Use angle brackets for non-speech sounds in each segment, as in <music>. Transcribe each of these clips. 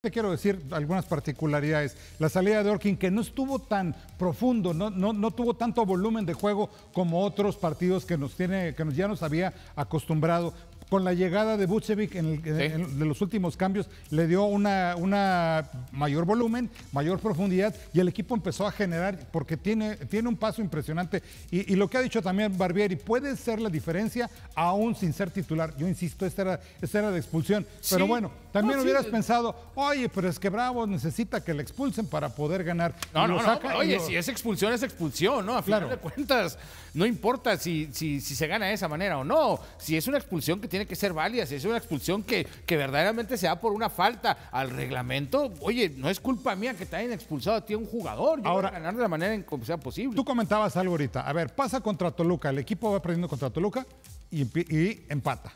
Te quiero decir algunas particularidades. La salida de Orkin, que no estuvo tan profundo, no, no, tuvo tanto volumen de juego como otros partidos que nos tiene, que nos, ya nos había acostumbrado, con la llegada de Butchevich en, de los últimos cambios, le dio una, mayor volumen, mayor profundidad y el equipo empezó a generar porque tiene, tiene un paso impresionante. Y, lo que ha dicho también Barbieri, puede ser la diferencia aún sin ser titular. Yo insisto, esta era, esta era de expulsión. Pero bueno, también hubieras pensado, oye, pero es que Bravo necesita que le expulsen para poder ganar. No, no, no, oye, si es expulsión, es expulsión, ¿no? A final de cuentas, no importa si, si, si se gana de esa manera o no. Si es una expulsión que tiene tiene que ser válida. Si es una expulsión que, que verdaderamente se da por una falta al reglamento, oye, no es culpa mía que te hayan expulsado a ti un jugador. Yo Ahora, ganar de la manera en que sea posible. Tú comentabas algo ahorita. A ver, pasa contra Toluca. El equipo va perdiendo contra Toluca y, empata.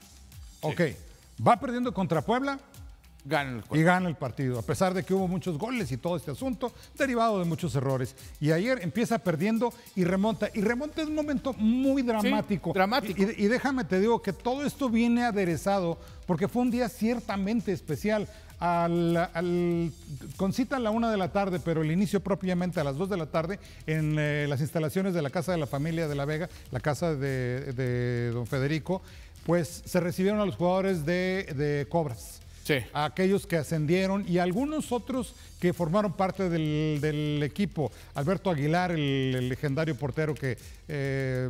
Ok. Va perdiendo contra Puebla y gana el partido, a pesar de que hubo muchos goles y todo este asunto, derivado de muchos errores. Y ayer empieza perdiendo y remonta. Y remonta en un momento muy dramático. dramático. Y, déjame te digo que todo esto viene aderezado porque fue un día ciertamente especial. Al, con cita a la una de la tarde, pero el inicio propiamente a las dos de la tarde en eh, las instalaciones de la Casa de la Familia de la Vega, la casa de, don Federico, pues se recibieron a los jugadores de Cobras a aquellos que ascendieron y algunos otros que formaron parte del, equipo. Alberto Aguilar, el, legendario portero que eh,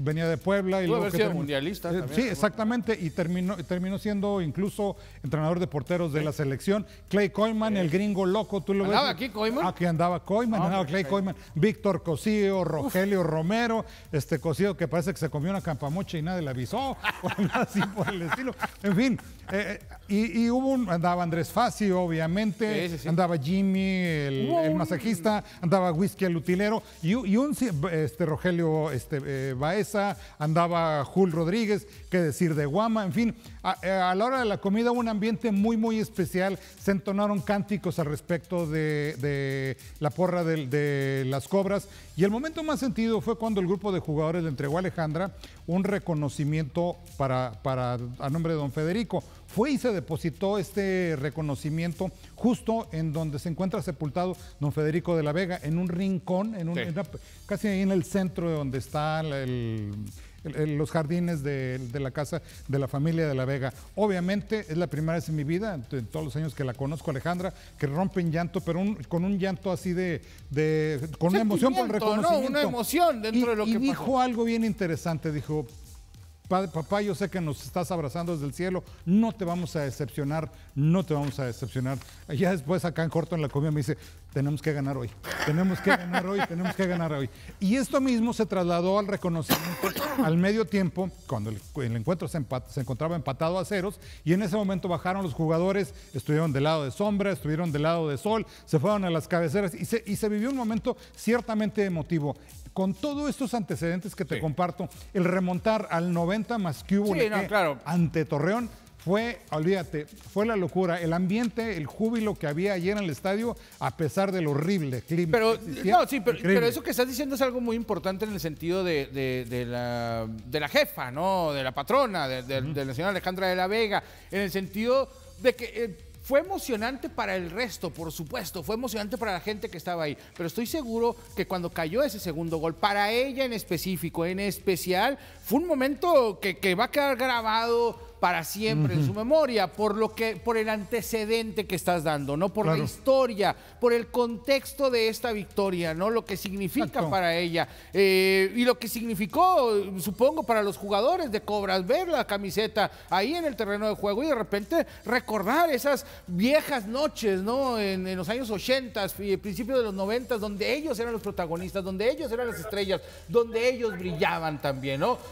venía de Puebla. Y luego que sido mundialista. Eh, sí, exactamente, y terminó, terminó siendo incluso entrenador de porteros de la selección. Clay Coiman, el gringo loco, tú lo ¿Andaba aquí Coyman? Ah, andaba Coiman, ah, andaba Clay Coyman. Víctor Cosío, Rogelio Romero, este Cosío que parece que se comió una campamocha y nadie le avisó, <laughs> así por el estilo. En fin, eh, y hubo andaba Andrés Facio, obviamente, andaba Jimmy, el, masajista, andaba Whisky el utilero, y, un este, Rogelio este, eh, Baeza, andaba Jul Rodríguez, qué decir de Guama, en fin, eh, a, la hora de la comida un ambiente muy, muy especial, se entonaron cánticos al respecto de, la porra de, las cobras, y el momento más sentido fue cuando el grupo de jugadores le entregó a Alejandra un reconocimiento para, para, a nombre de don Federico, fue y se depositó este reconocimiento justo en donde se encuentra sepultado don Federico de la Vega, en un rincón, en, un, casi ahí en el centro de donde está los jardines de, la casa de la familia de la Vega. Obviamente es la primera vez en mi vida, en todos los años que la conozco, Alejandra, que rompe en llanto, pero con un llanto así de, de con una emoción por el reconocimiento. una emoción dentro de lo y que dijo algo bien interesante, dijo, papá, yo sé que nos estás abrazando desde el cielo, no te vamos a decepcionar, no te vamos a decepcionar. Ya después acá en corto en la comida me dice, tenemos que ganar hoy, tenemos que ganar hoy, tenemos que ganar hoy. Y esto mismo se trasladó al reconocimiento al medio tiempo, cuando el, encuentro se, encontraba empatado a ceros, y en ese momento bajaron los jugadores, estuvieron del lado de sombra, estuvieron del lado de sol, se fueron a las cabeceras y se, vivió un momento ciertamente emotivo. Con todos estos antecedentes que te comparto, el remontar al 90 más que hubo ante Torreón. Fue, olvídate, fue la locura. El ambiente, el júbilo que había ayer en el estadio, a pesar del horrible clima. Pero, no, sí, pero, eso que estás diciendo es algo muy importante en el sentido de, de, la, de la, jefa, ¿no? De la patrona, del nacional Alejandra de la Vega, en el sentido de que. Eh, fue emocionante para el resto, por supuesto, fue emocionante para la gente que estaba ahí, pero estoy seguro que cuando cayó ese segundo gol, para ella en específico, en especial, fue un momento que, va a quedar grabado para siempre en su memoria, por lo que, por el antecedente que estás dando, ¿no? Por la historia, por el contexto de esta victoria, ¿no? Lo que significa para ella. Eh, y lo que significó, supongo, para los jugadores de Cobras, ver la camiseta ahí en el terreno de juego y de repente recordar esas viejas noches, ¿no? En, los años 80, principios de los 90, donde ellos eran los protagonistas, donde ellos eran las estrellas, donde ellos brillaban también, ¿no?